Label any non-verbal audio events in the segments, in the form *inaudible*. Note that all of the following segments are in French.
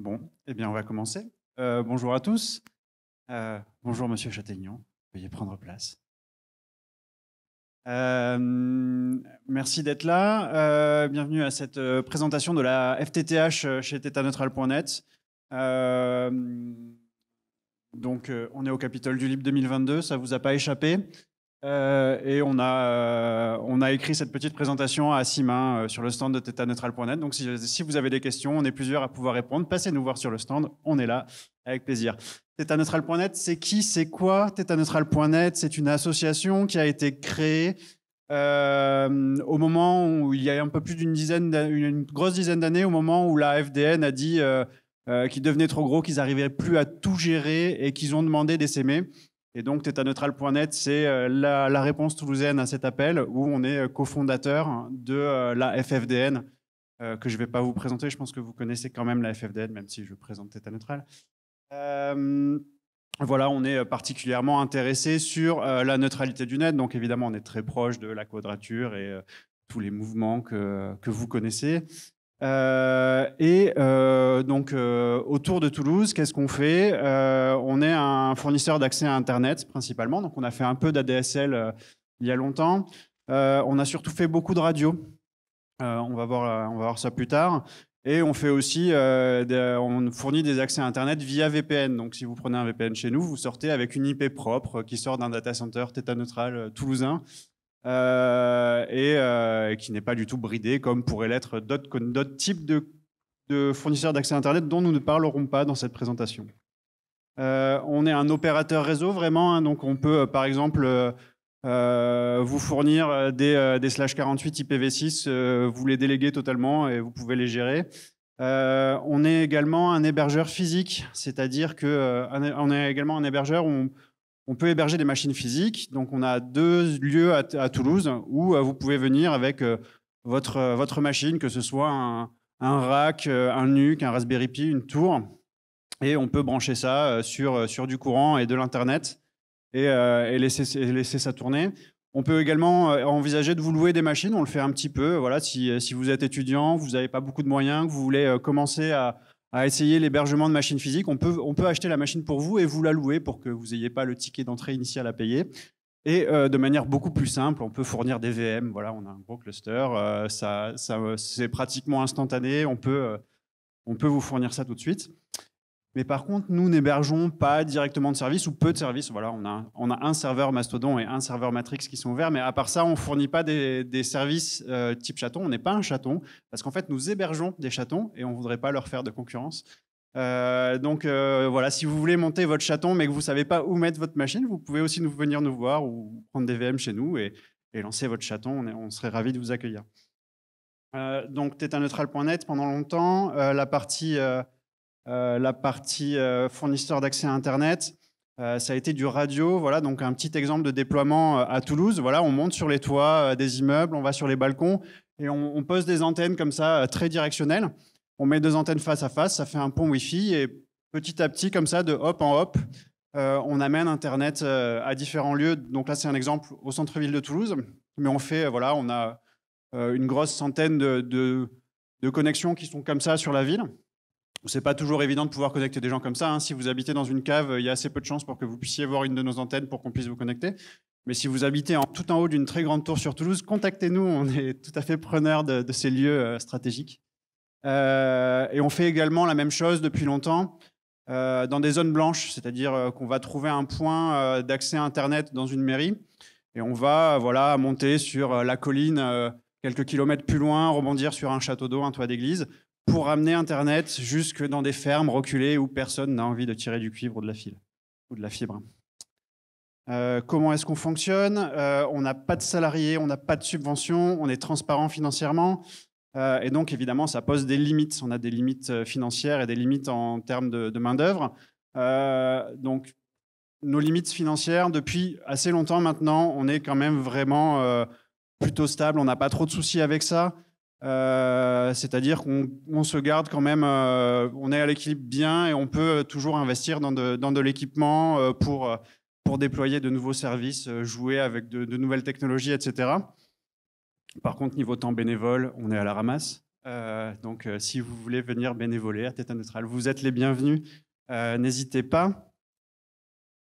Bon, eh bien, on va commencer. Euh, bonjour à tous. Euh, bonjour, monsieur Châtaignon. Veuillez prendre place. Euh, merci d'être là. bienvenue à cette présentation de la FTTH chez tétaneutral.net. donc, on est au Capitole du Libre 2022, ça vous a pas échappé. Euh, et on a, euh, on a écrit cette petite présentation à six mains euh, sur le stand de tétaneutral.net. Donc si, si, vous avez des questions, on est plusieurs à pouvoir répondre. Passez nous voir sur le stand, on est là avec plaisir. Tétaneutral.net, c'est qui, c'est quoi Tétaneutral.net, c'est une association qui a été créée au moment où il y a un peu plus d'une dizaine, une grosse dizaine d'années, au moment où la FDN a dit qu'ils devenaient trop gros, qu'ils n'arrivaient plus à tout gérer et qu'ils ont demandé des et donc, tétaneutral.net, c'est euh, la, réponse toulousaine à cet appel où on est euh, cofondateur de euh, la FFDN, que je ne vais pas vous présenter. Je pense que vous connaissez quand même la FFDN, même si je présente tétaneutral. Euh, voilà, on est particulièrement intéressé sur la neutralité du net. Donc, évidemment, on est très proche de la quadrature et tous les mouvements que, que vous connaissez. Euh, et euh, donc euh, autour de Toulouse, qu'est-ce qu'on fait On est un fournisseur d'accès à Internet principalement, donc on a fait un peu d'ADSL il y a longtemps. on a surtout fait beaucoup de radio. on va voir, on va voir ça plus tard. Et on fait aussi, on fournit des accès à Internet via VPN. Donc si vous prenez un VPN chez nous, vous sortez avec une IP propre qui sort d'un data center tétaneutral toulousain euh, euh, et qui n'est pas du tout bridé comme pourraient l'être d'autres types de, de fournisseurs d'accès Internet dont nous ne parlerons pas dans cette présentation. Euh, on est un opérateur réseau vraiment, hein, donc on peut par exemple vous fournir des, slash 48 IPv6, vous les déléguez totalement et vous pouvez les gérer. on est également un hébergeur physique, c'est-à-dire qu'on est également un hébergeur où on, on peut héberger des machines physiques. Donc, on a deux lieux à, Toulouse où euh, vous pouvez venir avec euh, votre, euh, votre machine, que ce soit un, rack, un NUC, un Raspberry Pi, une tour. Et on peut brancher ça sur, sur du courant et de l'Internet et, laisser, laisser, ça tourner. On peut également envisager de vous louer des machines. On le fait un petit peu. Voilà, si, si vous êtes étudiant, vous n'avez pas beaucoup de moyens, que vous voulez commencer à, à essayer l'hébergement de machines physiques. On peut, on peut acheter la machine pour vous et vous la louer pour que vous n'ayez pas le ticket d'entrée initial à payer. Et euh, de manière beaucoup plus simple, on peut fournir des VM. Voilà, on a un gros cluster. Euh, ça, ça c'est pratiquement instantané. On peut, euh, on peut vous fournir ça tout de suite. Mais par contre, nous n'hébergeons pas directement de services ou peu de services. Voilà, on a, on a un serveur Mastodon et un serveur Matrix qui sont ouverts, mais à part ça, on ne fournit pas des, des services euh, type chaton. On n'est pas un chaton, parce qu'en fait, nous hébergeons des chatons et on ne voudrait pas leur faire de concurrence. Euh, donc euh, voilà, si vous voulez monter votre chaton, mais que vous ne savez pas où mettre votre machine, vous pouvez aussi nous, venir nous voir ou prendre des VM chez nous et, lancer votre chaton. On, on serait ravis de vous accueillir. donc, tétaneutral.net pendant longtemps, la partie euh, la partie euh, fournisseur d'accès à Internet, euh, ça a été du radio. Voilà, donc un petit exemple de déploiement à Toulouse. Voilà, on monte sur les toits des immeubles, on va sur les balcons et on, pose des antennes comme ça très directionnelles. On met deux antennes face à face, ça fait un pont Wi-Fi et petit à petit, comme ça, de hop en hop, on amène Internet à différents lieux. Donc là, c'est un exemple au centre-ville de Toulouse, mais on fait, voilà, on a une grosse centaine de, connexions qui sont comme ça sur la ville c'est pas toujours évident de pouvoir connecter des gens comme ça. Hein. Si vous habitez dans une cave, il y a assez peu de chances pour que vous puissiez voir une de nos antennes pour qu'on puisse vous connecter. Mais si vous habitez en, tout en haut d'une très grande tour sur Toulouse, contactez-nous. On est tout à fait preneurs de, ces lieux euh, stratégiques. Euh, et on fait également la même chose depuis longtemps euh, dans des zones blanches, c'est-à-dire qu'on va trouver un point d'accès Internet dans une mairie et on va voilà monter sur la colline quelques kilomètres plus loin, rebondir sur un château d'eau, un toit d'église, pour amener Internet jusque dans des fermes reculées où personne n'a envie de tirer du cuivre ou de la, fibre. Euh, comment est-ce qu'on fonctionne euh, On n'a pas de salariés, on n'a pas de subventions, on est transparent financièrement. Euh, et donc, évidemment, ça pose des limites. On a des limites financières et des limites en termes de, de main-d'œuvre. donc, nos limites financières, depuis assez longtemps maintenant, on est quand même vraiment plutôt stable. On n'a pas trop de soucis avec ça. Euh, c'est-à-dire qu'on se garde quand même, euh, on est à l'équilibre bien et on peut euh, toujours investir dans de, l'équipement pour, déployer de nouveaux services, jouer avec de, nouvelles technologies, etc. Par contre, niveau temps bénévole, on est à la ramasse. donc, si vous voulez venir bénévoler à vous êtes les bienvenus. N'hésitez pas.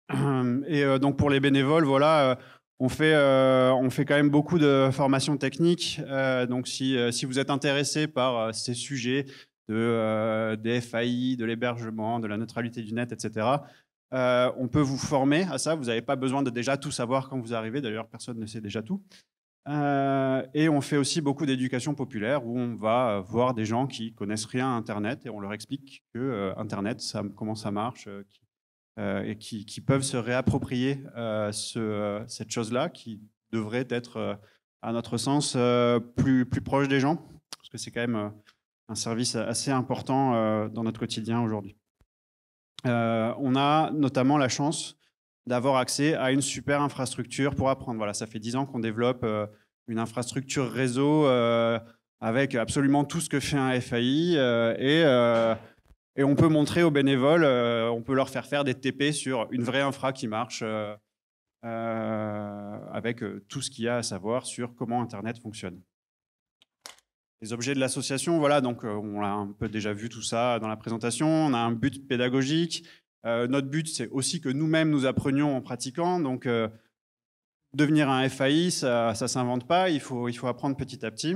*clears throat* Et donc, pour les bénévoles, voilà on fait, euh, on fait quand même beaucoup de formations techniques. Euh, donc, euh, si, vous êtes intéressé par ces sujets de, des FAI, de l'hébergement, de la neutralité du net, etc., on peut vous former à ça. Vous n'avez pas besoin de déjà tout savoir quand vous arrivez. D'ailleurs, personne ne sait déjà tout. et on fait aussi beaucoup d'éducation populaire où on va voir des gens qui connaissent rien à Internet et on leur explique que Internet, ça, comment ça marche, euh, et qui, peuvent se réapproprier euh, ce, euh, cette chose-là qui devrait être, à notre sens, plus, plus proche des gens, parce que c'est quand même un service assez important dans notre quotidien aujourd'hui. on a notamment la chance d'avoir accès à une super infrastructure pour apprendre. Voilà, ça fait dix ans qu'on développe une infrastructure réseau avec absolument tout ce que fait un FAI et et on peut montrer aux bénévoles, euh, on peut leur faire faire des TP sur une vraie infra qui marche. Euh, euh, avec tout ce qu'il y a à savoir sur comment Internet fonctionne. Les objets de l'association, voilà, donc on l'a un peu déjà vu tout ça dans la présentation. On a un but pédagogique. notre but, c'est aussi que nous-mêmes nous apprenions en pratiquant. Donc, devenir un FAI, ça ne s'invente pas. Il faut, il faut apprendre petit à petit.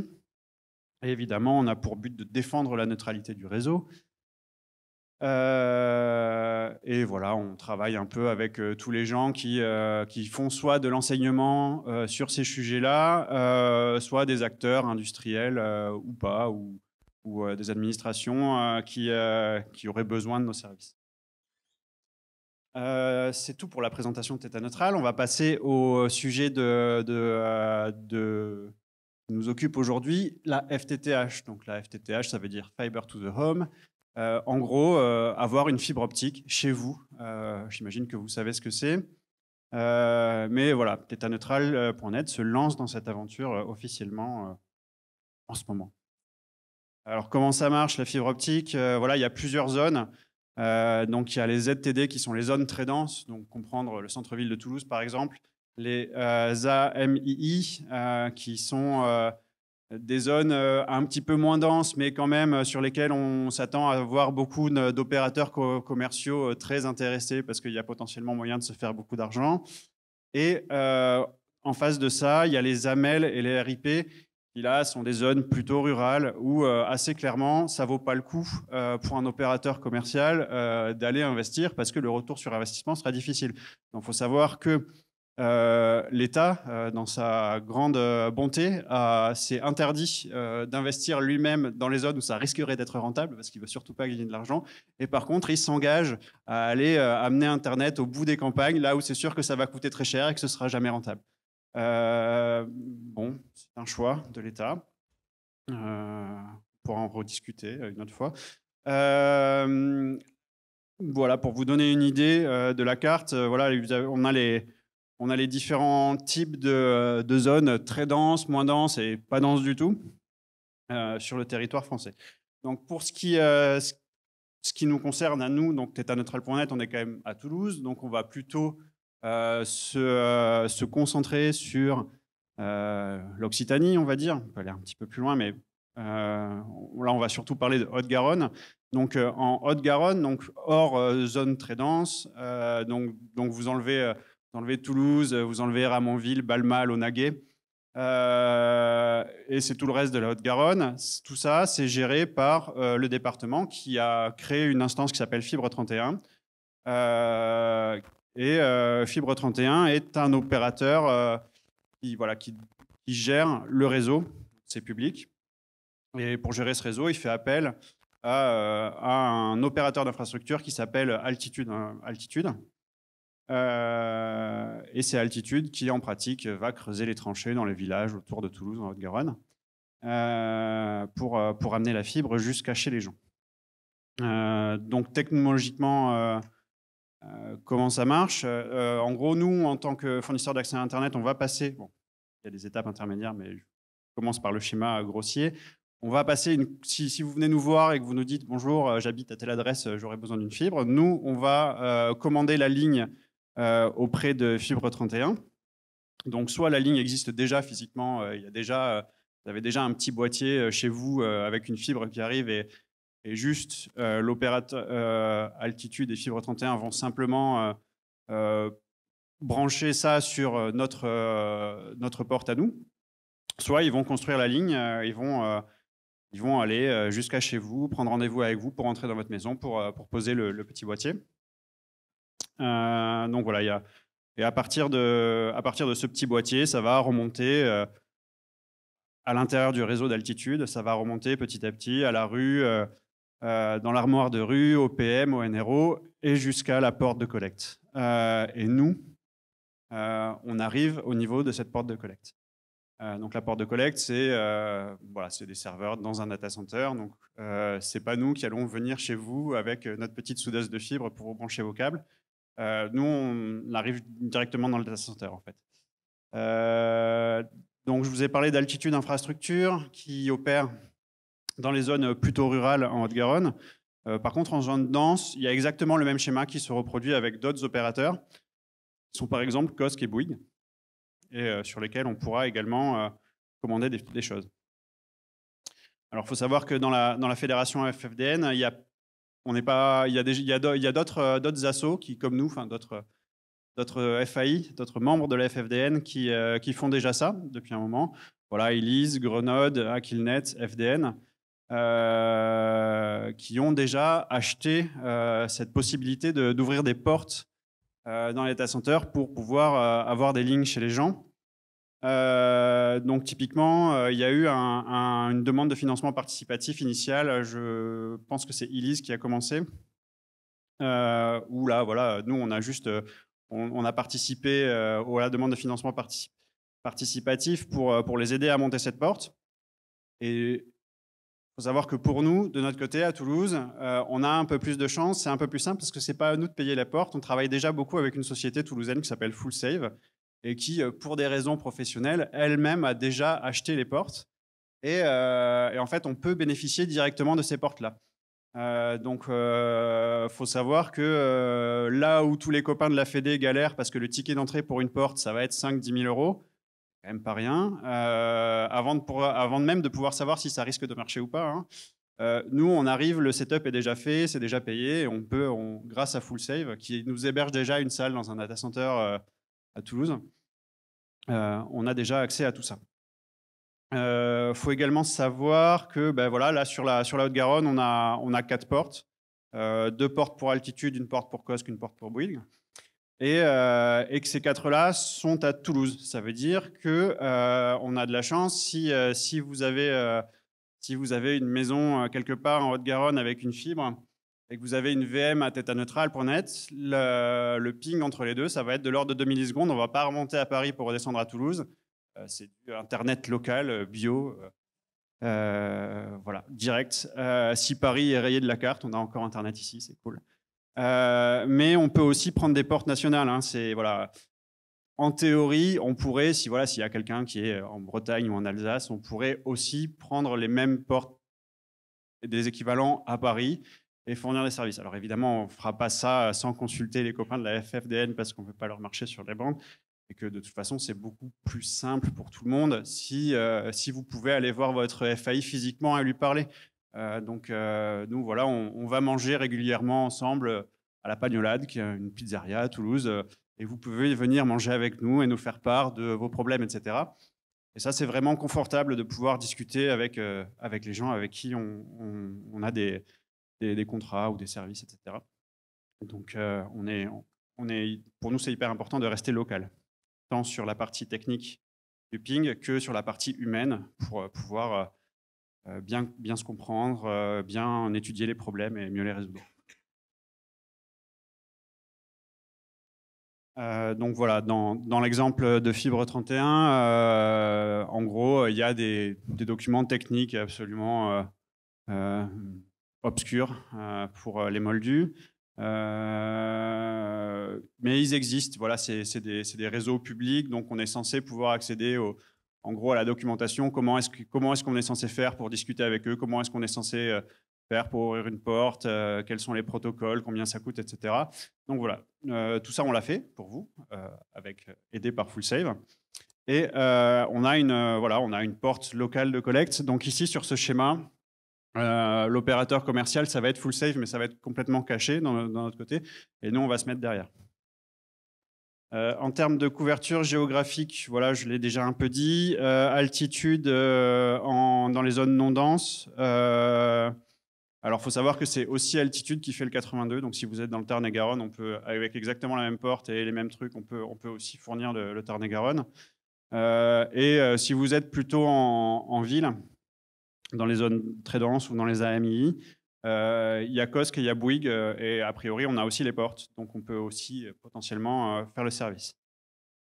Et évidemment, on a pour but de défendre la neutralité du réseau. Euh, et voilà, on travaille un peu avec euh, tous les gens qui, euh, qui font soit de l'enseignement sur ces sujets-là, soit des acteurs industriels ou pas, ou, ou des administrations qui, qui auraient besoin de nos services. c'est tout pour la présentation de Theta Neutral. On va passer au sujet de, de, de qui nous occupe aujourd'hui, la FTTH. Donc la FTTH, ça veut dire Fiber to the Home. Euh, en gros, euh, avoir une fibre optique chez vous. Euh, j'imagine que vous savez ce que c'est. mais voilà, déta-neutral.net se lance dans cette aventure officiellement en ce moment. Alors comment ça marche la fibre optique Voilà, il y a plusieurs zones. donc il y a les ZTD qui sont les zones très denses, donc comprendre le centre-ville de Toulouse par exemple, les AMII qui sont des zones euh, un petit peu moins denses, mais quand même euh, sur lesquelles on s'attend à voir beaucoup d'opérateurs commerciaux euh, très intéressés parce qu'il y a potentiellement moyen de se faire beaucoup d'argent. Et en face de ça, il y a les AMEL et les RIP qui là sont des zones plutôt rurales où assez clairement ça vaut pas le coup pour un opérateur commercial d'aller investir parce que le retour sur investissement sera difficile. Donc il faut savoir que euh, L'État, euh, dans sa grande euh, bonté, s'est interdit d'investir lui-même dans les zones où ça risquerait d'être rentable, parce qu'il ne veut surtout pas gagner de l'argent. Et par contre, il s'engage à aller amener Internet au bout des campagnes, là où c'est sûr que ça va coûter très cher et que ce sera jamais rentable. bon, c'est un choix de l'État. on pourra en rediscuter une autre fois. voilà, pour vous donner une idée de la carte, voilà, on a les, on a les différents types de, zones très denses, moins denses et pas denses du tout euh, sur le territoire français. Donc pour ce qui, euh, ce qui nous concerne à nous, donc neutral.net, on est quand même à Toulouse, donc on va plutôt euh, se, concentrer sur l'Occitanie, on va dire. On peut aller un petit peu plus loin, mais là on va surtout parler de Haute-Garonne. Donc en Haute-Garonne, donc hors zone très dense, donc, donc vous enlevez vous enlevez Toulouse, euh, vous enlevez Ramonville, Balma, Lonaguet. Euh, et c'est tout le reste de la Haute-Garonne. Tout ça, c'est géré par euh, le département qui a créé une instance qui s'appelle Fibre 31. et Fibre 31 est un opérateur qui, gère le réseau, c'est public. Et pour gérer ce réseau, il fait appel à, un opérateur d'infrastructure qui s'appelle Altitude, hein, euh, et c'est Altitude qui, en pratique, va creuser les tranchées dans les villages autour de Toulouse, en Haute-Garonne, euh, pour, euh, pour amener la fibre jusqu'à chez les gens. donc technologiquement, comment ça marche En gros, nous, en tant que fournisseur d'accès à Internet, on va passer, bon, il y a des étapes intermédiaires, mais je commence par le schéma grossier. On va passer, une, si, si, vous venez nous voir et que vous nous dites bonjour, j'habite à telle adresse, j'aurais besoin d'une fibre, nous, on va commander la ligne euh, auprès de Fibre 31. Donc soit la ligne existe déjà physiquement, euh, il y a déjà, euh, vous avez déjà un petit boîtier chez vous avec une fibre qui arrive et, et juste l'opérateur altitude et Fibre 31 vont simplement brancher ça sur notre, notre porte à nous, soit ils vont construire la ligne, ils, vont, ils vont aller jusqu'à chez vous, prendre rendez-vous avec vous pour entrer dans votre maison, pour, pour poser le petit boîtier. Euh, donc voilà, y a, et à partir, de, à partir de ce petit boîtier, ça va remonter euh, à l'intérieur du réseau d'altitude, ça va remonter petit à petit à la rue, euh, dans l'armoire de rue, au PM, au NRO, et jusqu'à la porte de collecte. et nous, on arrive au niveau de cette porte de collecte. donc la porte de collecte, c'est euh, voilà, des serveurs dans un data center. Donc euh, c'est pas nous qui allons venir chez vous avec notre petite soudeuse de fibre pour brancher vos câbles. Euh, nous, on arrive directement dans le data center, en fait. Euh, donc, je vous ai parlé d'altitude infrastructure qui opère dans les zones plutôt rurales en Haute-Garonne. Euh, par contre, en zone dense, il y a exactement le même schéma qui se reproduit avec d'autres opérateurs, qui sont par exemple COSC et Bouygues, et sur lesquels on pourra également commander des, des choses. Alors, il faut savoir que dans la, dans la fédération FFDN, il y a on n'est pas, il y a d'autres, euh, d'autres assos qui, comme nous, enfin d'autres, d'autres euh, FAI, d'autres membres de la FFDN euh, qui, font déjà ça depuis un moment. Voilà, Elise, Grenode, Aquilnet, FDN, qui ont déjà acheté cette possibilité d'ouvrir des portes dans les data centers pour pouvoir avoir des lignes chez les gens. Euh, donc typiquement, euh, il y a eu une demande de financement participatif initiale. Je pense que c'est Elise qui a commencé. Euh, là, voilà, nous on a juste, euh, on, a participé à la demande de financement participatif pour pour les aider à monter cette porte. Et faut savoir que pour nous, de notre côté, à Toulouse, on a un peu plus de chance, c'est un peu plus simple parce que c'est pas à nous de payer la porte. On travaille déjà beaucoup avec une société toulousaine qui s'appelle Full Save, et qui, euh, pour des raisons professionnelles, elle-même a déjà acheté les portes. Et, euh, en fait, on peut bénéficier directement de ces portes-là. Euh, donc, euh, faut savoir que là où tous les copains de la Fédé galèrent parce que le ticket d'entrée pour une porte, ça va être 5-10 000 euros, quand même pas rien, avant, de avant même de pouvoir savoir si ça risque de marcher ou pas. Hein. nous, on arrive, le setup est déjà fait, c'est déjà payé, on peut, on, grâce à Fullsave, qui nous héberge déjà une salle dans un data center à Toulouse, euh, on a déjà accès à tout ça. Il euh, faut également savoir que ben, voilà, là, sur la, sur la Haute-Garonne, on a, on a quatre portes. Euh, deux portes pour altitude, une porte pour Cosque, une porte pour Bouygues. Et, que ces quatre-là sont à Toulouse. Ça veut dire que on a de la chance si, vous avez, si vous avez une maison quelque part en Haute-Garonne avec une fibre, et que vous avez une VM à neutrale pour net, le, ping entre les deux, ça va être de l'ordre de 2 millisecondes. On ne va pas remonter à Paris pour redescendre à Toulouse. Euh, c'est du Internet local, euh, bio, euh, voilà, direct. si Paris est rayé de la carte, on a encore Internet ici, c'est cool. mais on peut aussi prendre des portes nationales. Hein. c'est voilà. En théorie, on pourrait, si voilà, s'il y a quelqu'un qui est en Bretagne ou en Alsace, on pourrait aussi prendre les mêmes portes, des équivalents à Paris et fournir des services. Alors évidemment, on ne fera pas ça sans consulter les copains de la FFDN parce qu'on ne veut pas leur marcher sur les banques et que de toute façon, c'est beaucoup plus simple pour tout le monde si, euh, si vous pouvez aller voir votre FAI physiquement et lui parler. Euh, donc euh, nous, voilà, on, va manger régulièrement ensemble à la Pagnolade, qui est une pizzeria à Toulouse, et vous pouvez venir manger avec nous et nous faire part de vos problèmes, etc. Et ça, c'est vraiment confortable de pouvoir discuter avec, avec les gens avec qui on a des, des, contrats ou des services, etc. Donc, euh, on est, on est, pour nous, c'est hyper important de rester local, tant sur la partie technique du ping que sur la partie humaine, pour euh, pouvoir euh, bien, bien se comprendre, bien étudier les problèmes et mieux les résoudre. donc voilà, dans, l'exemple de Fibre 31, en gros, il y a des, documents techniques absolument obscure euh, pour euh, les moldus. Euh, mais ils existent. Voilà, c'est des, réseaux publics, donc on est censé pouvoir accéder en gros à la documentation. Comment est-ce qu'on est, est, censé faire pour discuter avec eux Comment est-ce qu'on est censé faire pour ouvrir une porte Quels sont les protocoles Combien ça coûte, etc. Donc voilà, tout ça on l'a fait pour vous, avec aidé par Fullsave. Save. Et on a une voilà, on a une porte locale de collecte. Donc ici sur ce schéma, euh, l'opérateur commercial, ça va être full safe, mais ça va être complètement caché dans, notre côté. Et nous, on va se mettre derrière. Euh, en termes de couverture géographique, voilà, je l'ai déjà un peu dit. Euh, altitude dans les zones non denses. alors, faut savoir que c'est aussi altitude qui fait le 82. Donc, si vous êtes dans le Tarn-et-Garonne, on peut, avec exactement la même porte et les mêmes trucs, on peut, aussi fournir le, Tarn-et-Garonne. et, si vous êtes plutôt en ville, dans les zones très denses ou dans les AMI. Euh, il y a COSC et il y a Bouygues, euh, et a priori, on a aussi les portes, donc on peut aussi euh, potentiellement faire le service.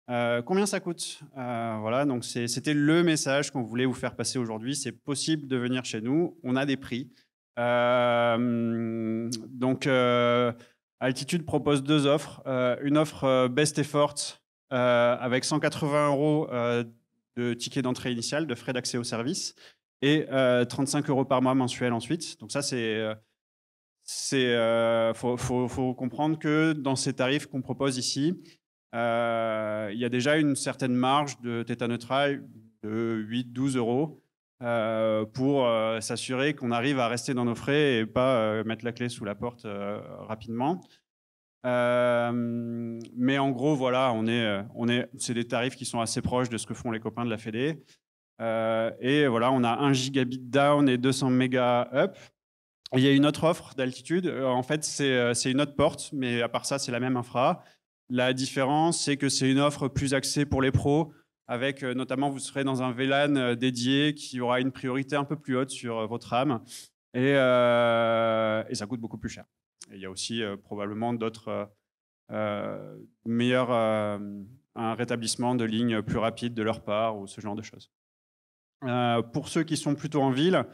combien ça coûte Voilà, donc c'était le message qu'on voulait vous faire passer aujourd'hui. C'est possible de venir chez nous. On a des prix. donc, Altitude propose deux offres. une offre best effort avec 180 euros de ticket d'entrée initial, de frais d'accès au service et 35 euh, euros par mois mensuel ensuite. Donc ça, c'est... Euh, c'est euh, faut, faut, comprendre que dans ces tarifs qu'on propose ici, il y a déjà une certaine marge de Theta de 8-12 euros pour s'assurer qu'on arrive à rester dans nos frais et pas mettre la clé sous la porte rapidement. mais en gros, voilà, on est, on est, c'est des tarifs qui sont assez proches de ce que font les copains de la Fédé. Euh, et voilà, on a 1 gigabit down et 200 mégas up. Il y a une autre offre d'altitude. Euh, en fait, euh, c'est une autre porte, mais à part ça, c'est la même infra. La différence, c'est que c'est une offre plus axée pour les pros, avec notamment, vous serez dans un VLAN dédié qui aura une priorité un peu plus haute sur votre RAM. Et, ça coûte beaucoup plus cher. il y a aussi probablement d'autres meilleurs un rétablissement de lignes plus rapide de leur part ou ce genre de choses. Euh, pour ceux qui sont plutôt en ville,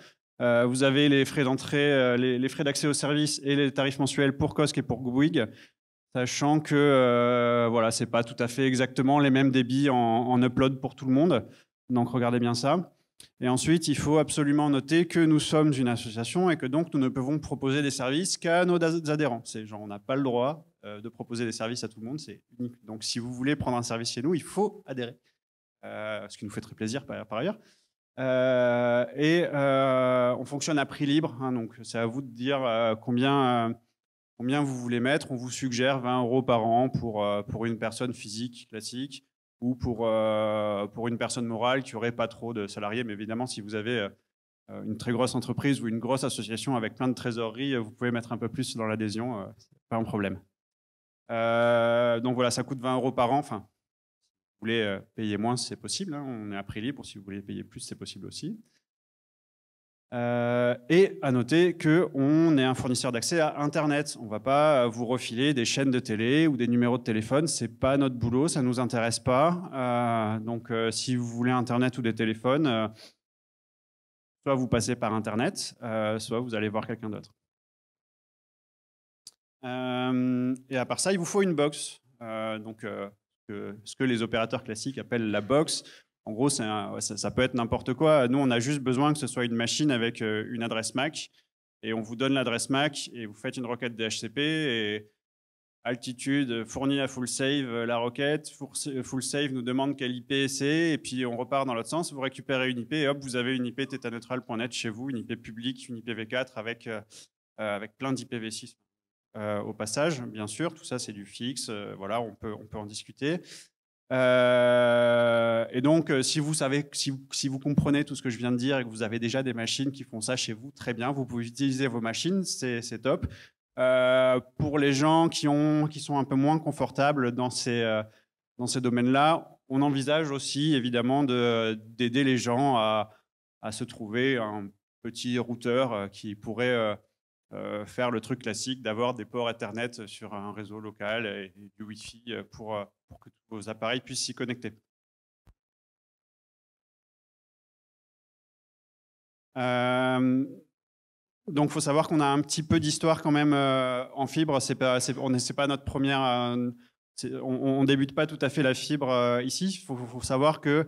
euh, vous avez les frais d'entrée, euh, les, frais d'accès aux services et les tarifs mensuels pour COSC et pour Gubwig. sachant que voilà, c'est pas tout à fait exactement les mêmes débits en, upload pour tout le monde. Donc regardez bien ça. Et ensuite, il faut absolument noter que nous sommes une association et que donc nous ne pouvons proposer des services qu'à nos adhérents. C'est genre on n'a pas le droit de proposer des services à tout le monde, c'est unique. Donc si vous voulez prendre un service chez nous, il faut adhérer, ce qui nous fait très plaisir par ailleurs. Euh, et euh, on fonctionne à prix libre, hein, donc c'est à vous de dire euh, combien, combien vous voulez mettre. On vous suggère 20 euros par an pour, pour une personne physique classique ou pour, pour une personne morale qui n'aurait pas trop de salariés. Mais évidemment, si vous avez une très grosse entreprise ou une grosse association avec plein de trésoreries, vous pouvez mettre un peu plus dans l'adhésion, pas un problème. donc voilà, ça coûte 20 euros par an, enfin vous voulez euh, payer moins, c'est possible. Hein. On est à prix libre. Si vous voulez payer plus, c'est possible aussi. Euh, et à noter qu'on est un fournisseur d'accès à Internet. On ne va pas euh, vous refiler des chaînes de télé ou des numéros de téléphone. Ce n'est pas notre boulot, ça ne nous intéresse pas. donc, si vous voulez Internet ou des téléphones, soit vous passez par Internet, soit vous allez voir quelqu'un d'autre. et à part ça, il vous faut une box. donc, ce que les opérateurs classiques appellent la box. En gros, ça, peut être n'importe quoi. Nous, on a juste besoin que ce soit une machine avec euh, une adresse MAC et on vous donne l'adresse MAC et vous faites une requête DHCP et altitude fournit à full save euh, la requête, euh, full save nous demande quelle IP c'est et puis on repart dans l'autre sens, vous récupérez une IP et hop, vous avez une IP tétaneutral.net chez vous, une IP publique, une IPv4 avec, avec plein d'IPv6. Euh, au passage, bien sûr. Tout ça, c'est du fixe. Euh, voilà, on peut, on peut en discuter. Euh, et donc, si vous savez, si si vous, comprenez tout ce que je viens de dire et que vous avez déjà des machines qui font ça chez vous, très bien, vous pouvez utiliser vos machines, c'est top. pour les gens qui, ont, qui sont un peu moins confortables dans ces, dans ces domaines-là, on envisage aussi évidemment d'aider les gens à, à, se trouver un petit routeur qui pourrait euh, faire le truc classique d'avoir des ports Ethernet sur un réseau local et du Wi-Fi euh, pour, euh, pour que tous vos appareils puissent s'y connecter. donc, il faut savoir qu'on a un petit peu d'histoire quand même en fibre. C'est pas, on, pas notre première. on, débute pas tout à fait la fibre ici. Il faut, savoir que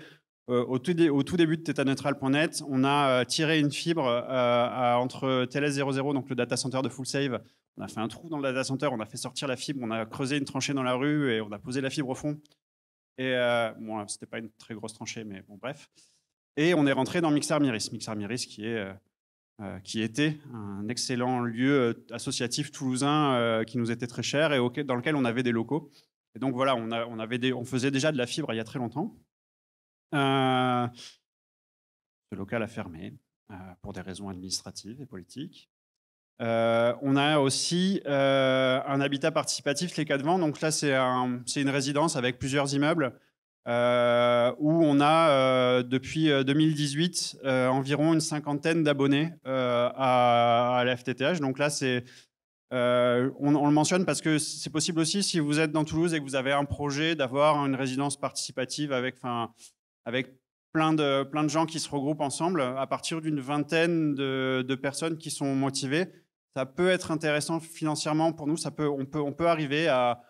euh, au tout, début de tetanetral.net, on a euh, tiré une fibre euh, entre TLS00, donc le data center de FullSave. On a fait un trou dans le data center, on a fait sortir la fibre, on a creusé une tranchée dans la rue et on a posé la fibre au fond. Et euh, c'était pas une très grosse tranchée, mais bon, bref. Et on est rentré dans Mixar Miris. qui, est, qui était un excellent lieu associatif toulousain qui nous était très cher et dans lequel on avait des locaux. Et donc voilà, on, a, on, avait des, on faisait déjà de la fibre il y a très longtemps. Euh, ce local a fermé euh, pour des raisons administratives et politiques. Euh, on a aussi un habitat participatif, les cas de Donc là, c'est une résidence avec plusieurs immeubles où on a depuis 2018 environ une cinquantaine d'abonnés à, à, la Donc là, c'est on, on, le mentionne parce que c'est possible aussi si vous êtes dans Toulouse et que vous avez un projet d'avoir une résidence participative avec, enfin, avec plein de, plein de gens qui se regroupent ensemble. À partir d'une vingtaine de, personnes qui sont motivées, ça peut être intéressant financièrement pour nous. Ça peut, on, peut, on peut arriver à,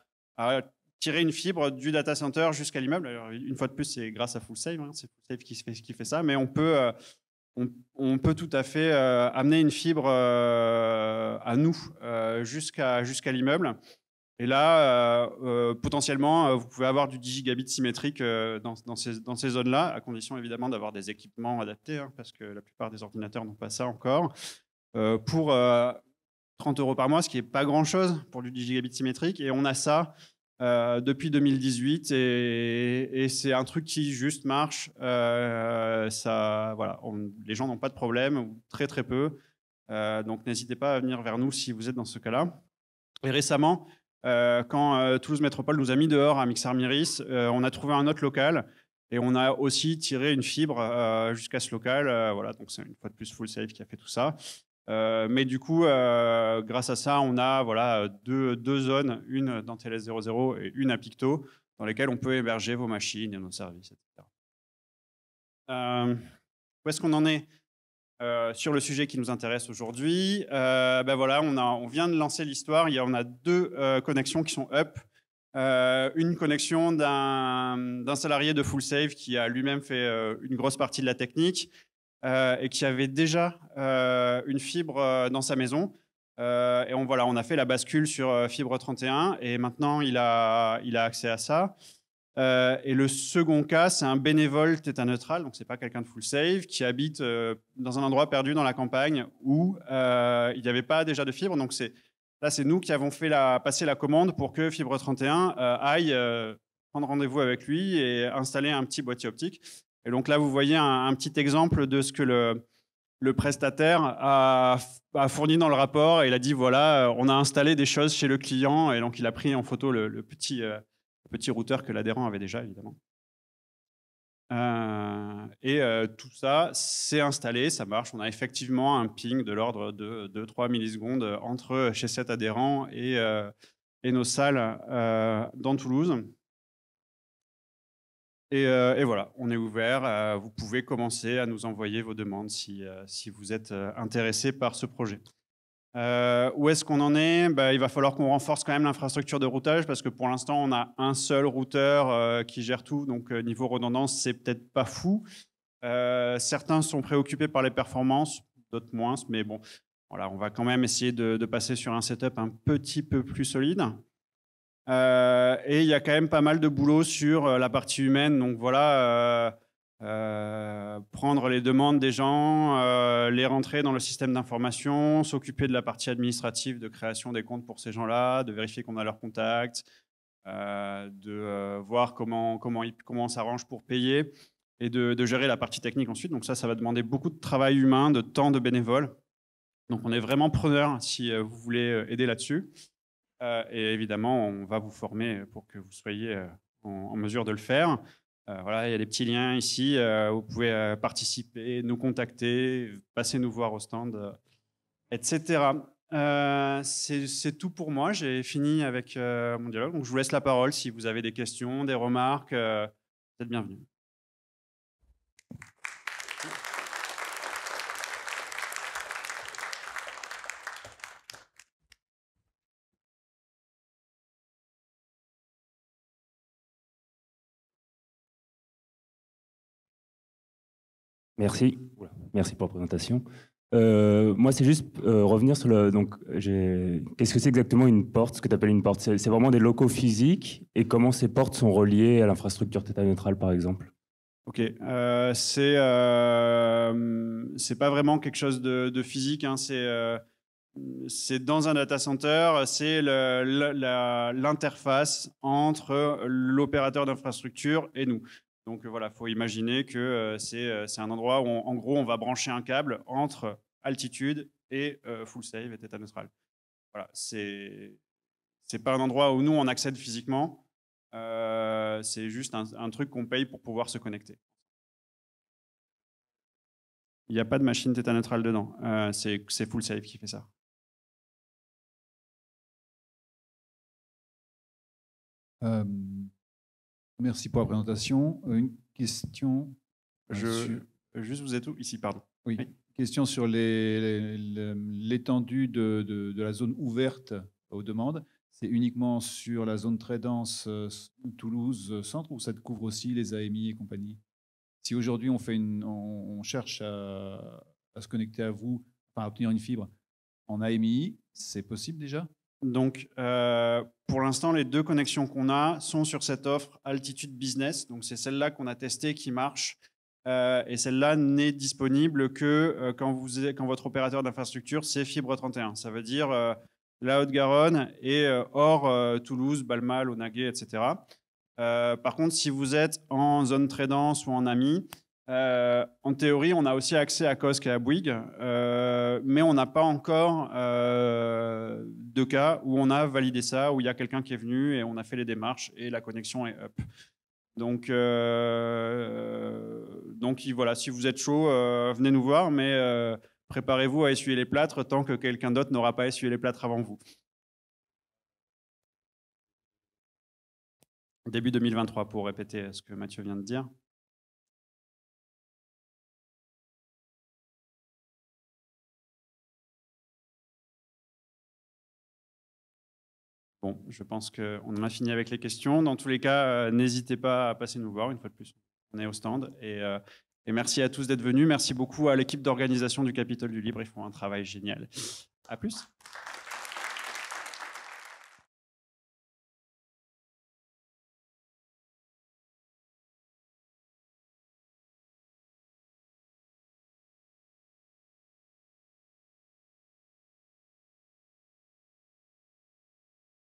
tirer une fibre du data center jusqu'à l'immeuble. Une fois de plus, c'est grâce à FullSave, hein, c'est FullSafe qui fait, qui fait ça, mais on peut, euh, on, peut tout à fait euh, amener une fibre euh, à nous jusqu'à jusqu'à l'immeuble. Et là, euh, euh, potentiellement, euh, vous pouvez avoir du 10 gigabits symétrique dans, dans, ces, zones-là, à condition évidemment d'avoir des équipements adaptés, hein, parce que la plupart des ordinateurs n'ont pas ça encore. pour 30 euros par mois, ce qui n'est pas grand-chose pour du 10 gigabits symétrique. Et on a ça depuis 2018 et, c'est un truc qui juste marche. ça, voilà, les gens n'ont pas de problème ou très très peu. donc n'hésitez pas à venir vers nous si vous êtes dans ce cas-là. Et récemment, euh, quand euh, Toulouse Métropole nous a mis dehors à Mixar Miris, euh, on a trouvé un autre local et on a aussi tiré une fibre jusqu'à ce local. voilà, donc c'est une fois de plus Full Safe qui a fait tout ça. mais du coup, grâce à ça, on a voilà deux, deux zones, une dans TLS00 et une à Picto, dans lesquelles on peut héberger vos machines et nos services, etc. où est-ce qu'on en est euh, sur le sujet qui nous intéresse aujourd'hui. Euh, ben voilà, on, vient de lancer l'histoire. Il y on a deux euh, connexions qui sont up. une connexion d'un, salarié de Fullsave qui a lui-même fait une grosse partie de la technique et qui avait déjà une fibre dans sa maison. et on, voilà, on a fait la bascule sur Fibre 31 et maintenant il a accès à ça. Euh, et le second cas, c'est un bénévole tétaneutral, neutral, donc c'est pas quelqu'un de full save, qui habite euh, dans un endroit perdu dans la campagne où euh, il n'y avait pas déjà de fibre. Donc là, c'est nous qui avons fait la, passer la commande pour que Fibre 31 aille prendre rendez-vous avec lui et installer un petit boîtier optique. Et donc là, vous voyez un, petit exemple de ce que le, le prestataire a, fourni dans le rapport. il a dit voilà, on a installé des choses chez le client, et donc il a pris en photo le petit petit routeur que l'adhérent avait déjà, évidemment. Euh, et euh, tout ça, s'est installé, ça marche. On a effectivement un ping de l'ordre de 2-3 millisecondes euh, entre chez cet adhérent et, nos salles dans Toulouse. Et, voilà, on est ouvert. vous pouvez commencer à nous envoyer vos demandes si vous êtes intéressé par ce projet. Euh, où est-ce qu'on en est bah, Il va falloir qu'on renforce quand même l'infrastructure de routage parce que pour l'instant, on a un seul routeur euh, qui gère tout. Donc, euh, niveau redondance, c'est peut-être pas fou. certains sont préoccupés par les performances, d'autres moins. Mais bon, voilà, on va quand même essayer de, de passer sur un setup un petit peu plus solide. et il y a quand même pas mal de boulot sur la partie humaine. Donc, voilà euh, prendre les demandes des gens, euh, les rentrer dans le système d'information, s'occuper de la partie administrative de création des comptes pour ces gens-là, de vérifier qu'on a leurs contacts, euh, de voir comment, comment, comment on s'arrange pour payer et de, gérer la partie technique ensuite. Donc ça, ça va demander beaucoup de travail humain, de temps de bénévoles. Donc on est vraiment preneur si vous voulez aider là-dessus. et évidemment, on va vous former pour que vous soyez en mesure de le faire. Euh, voilà, il y a des petits liens ici. Euh, vous pouvez euh, participer, nous contacter, passer nous voir au stand, etc. C'est tout pour moi. J'ai fini avec mon dialogue. Donc, je vous laisse la parole si vous avez des questions, des remarques. vous êtes bienvenus. Merci. Merci pour la présentation. Euh, moi, c'est juste euh, revenir sur le. Donc, qu'est-ce que c'est exactement une porte Ce que tu appelles une porte C'est vraiment des locaux physiques et comment ces portes sont reliées à l'infrastructure Theta neutrale, par exemple Ok. Euh, c'est c'est pas vraiment quelque chose de, physique. Hein, c'est dans un data center, c'est l'interface entre l'opérateur d'infrastructure et nous. Donc euh, voilà, faut imaginer que euh, euh, c'est un endroit où, on, en gros, on va brancher un câble entre altitude et full save et theta neutral. Voilà, c'est c'est pas un endroit où nous on accède physiquement. c'est juste un, truc qu'on paye pour pouvoir se connecter. Il n'y a pas de machine theta Neutral dedans. c'est full Save qui fait ça. Euh, Merci pour la présentation. Euh, une question Juste, vous êtes où Ici, pardon. Oui. Question sur l'étendue de, la zone ouverte aux demandes. C'est uniquement sur la zone très dense euh, Toulouse-Centre euh, ou ça couvre aussi les AMI et compagnie Si aujourd'hui on, on, cherche à, se connecter à vous, enfin à obtenir une fibre en AMI, c'est possible déjà donc, euh, pour l'instant, les deux connexions qu'on a sont sur cette offre Altitude Business. Donc, c'est celle-là qu'on a testée qui marche. Euh, et celle-là n'est disponible que euh, quand, quand, votre opérateur d'infrastructure, c'est Fibre 31. Ça veut dire la Haute-Garonne et hors Toulouse, Balmal, Onaguet, etc. par contre, si vous êtes en zone très dense ou en AMI, euh, en théorie, on a aussi accès à COSC et à Bouygues, euh, mais on n'a pas encore euh, de cas où on a validé ça, où il y a quelqu'un qui est venu et on a fait les démarches et la connexion est up. Donc, donc voilà, si vous êtes chaud, venez nous voir, mais préparez-vous à essuyer les plâtres tant que quelqu'un d'autre n'aura pas essuyé les plâtres avant vous. Début 2023, pour répéter ce que Mathieu vient de dire. Bon, je pense qu'on a fini avec les questions. Dans tous les cas, euh, n'hésitez pas à passer nous voir une fois de plus. On est au stand. Et, euh, et merci à tous d'être venus. Merci beaucoup à l'équipe d'organisation du Capitole du Libre. Ils font un travail génial. À plus.